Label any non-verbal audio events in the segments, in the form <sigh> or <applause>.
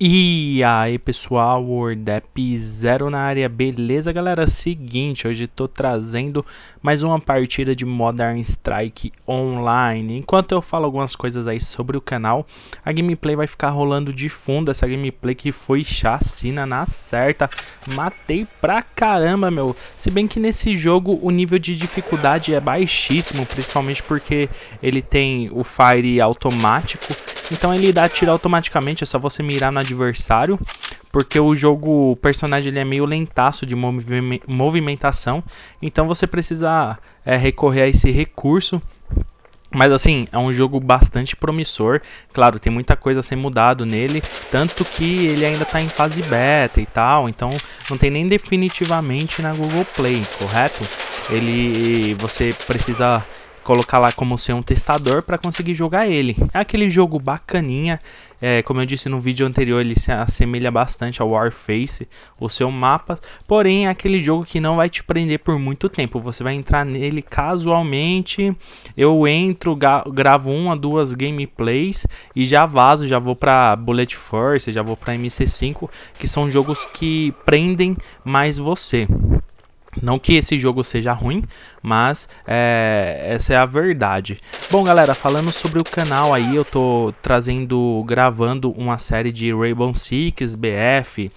E aí pessoal, Wordep Zero na área, beleza galera? Seguinte, hoje estou trazendo mais uma partida de Modern Strike Online. Enquanto eu falo algumas coisas aí sobre o canal, a gameplay vai ficar rolando de fundo, essa gameplay que foi chacina na certa. Matei pra caramba, meu. Se bem que nesse jogo o nível de dificuldade é baixíssimo, principalmente porque ele tem o Fire automático. Então ele dá tiro automaticamente, é só você mirar na adversário, porque o jogo, o personagem ele é meio lentaço de movimentação, então você precisa é, recorrer a esse recurso mas assim, é um jogo bastante promissor. Claro, tem muita coisa a ser mudado nele, tanto que ele ainda está em fase beta e tal, então não tem nem definitivamente na Google Play, correto? Ele você precisa colocar lá como ser um testador para conseguir jogar ele. É aquele jogo bacaninha, é, como eu disse no vídeo anterior, ele se assemelha bastante ao Warface, o seu mapa, porém é aquele jogo que não vai te prender por muito tempo, você vai entrar nele casualmente, eu entro, gravo uma, duas gameplays e já vazo, já vou para Bullet Force, já vou para MC5, que são jogos que prendem mais você. Não que esse jogo seja ruim, mas é, essa é a verdade. Bom, galera, falando sobre o canal aí, eu tô trazendo, gravando uma série de Rainbow Six, BF,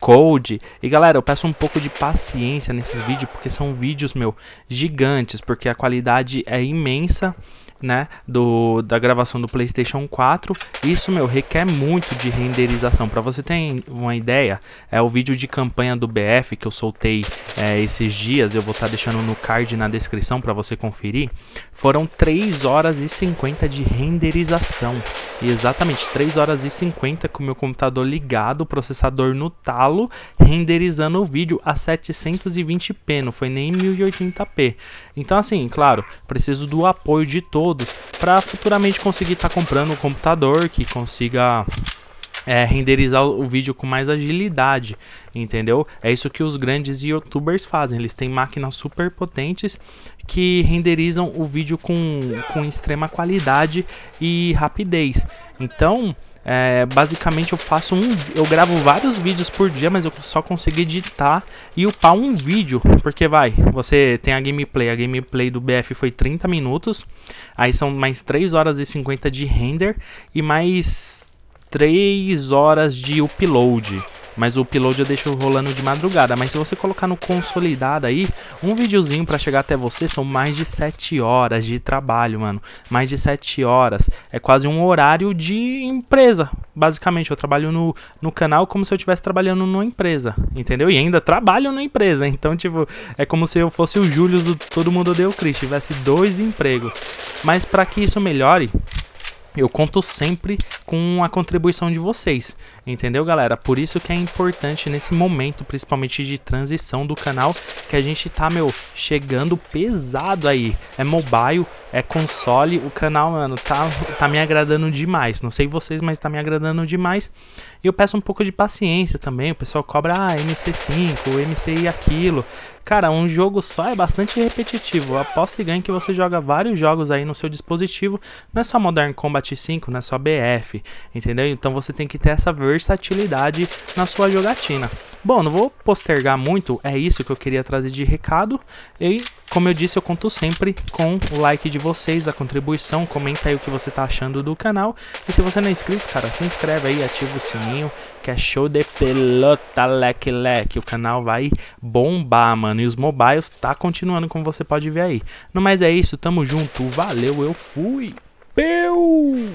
Code. E galera, eu peço um pouco de paciência nesses vídeos, porque são vídeos, meu, gigantes, porque a qualidade é imensa né, do, da gravação do PlayStation 4. Isso, meu, requer muito de renderização. Para você ter uma ideia, é o vídeo de campanha do BF que eu soltei é, esses dias, eu vou estar tá deixando no card na descrição para você conferir. Foram 3 horas e 50 de renderização. E exatamente 3 horas e 50 com o meu computador ligado, o processador no talo, renderizando o vídeo a 720p, não foi nem 1080p. Então assim, claro, preciso do apoio de todos todos para futuramente conseguir estar tá comprando um computador que consiga é, renderizar o vídeo com mais agilidade, entendeu? É isso que os grandes youtubers fazem. Eles têm máquinas super potentes que renderizam o vídeo com, com extrema qualidade e rapidez. Então, é, basicamente eu faço um, eu gravo vários vídeos por dia, mas eu só consigo editar e upar um vídeo, porque vai, você tem a gameplay, a gameplay do BF foi 30 minutos, aí são mais 3 horas e 50 de render e mais 3 horas de upload. Mas o upload eu deixo rolando de madrugada. Mas se você colocar no consolidado aí, um videozinho para chegar até você são mais de 7 horas de trabalho, mano. Mais de 7 horas. É quase um horário de empresa. Basicamente, eu trabalho no, no canal como se eu estivesse trabalhando numa empresa, entendeu? E ainda trabalho na empresa. <laughs> Então, tipo, é como se eu fosse o Júlio do Todo Mundo Deu Cris, tivesse dois empregos. Mas para que isso melhore, eu conto sempre com a contribuição de vocês, entendeu, galera? Por isso que é importante nesse momento, principalmente de transição do canal, que a gente tá, meu, chegando pesado aí. É mobile, é console. O canal, mano, tá, tá me agradando demais. Não sei vocês, mas tá me agradando demais. E eu peço um pouco de paciência também. O pessoal cobra ah, MC5, MC e aquilo. Cara, um jogo só é bastante repetitivo. Aposta e ganha que você joga vários jogos aí no seu dispositivo. Não é só Modern Combat 5, não é só BF, entendeu? Então você tem que ter essa versatilidade na sua jogatina. Bom, não vou postergar muito, é isso que eu queria trazer de recado. E, como eu disse, eu conto sempre com o like de vocês, a contribuição, comenta aí o que você tá achando do canal. E se você não é inscrito, cara, se inscreve aí, ativa o sininho, que é show de pelota, leque, leque. O canal vai bombar, mano. E os mobiles tá continuando, como você pode ver aí. No mais é isso, tamo junto, valeu, eu fui. Peu!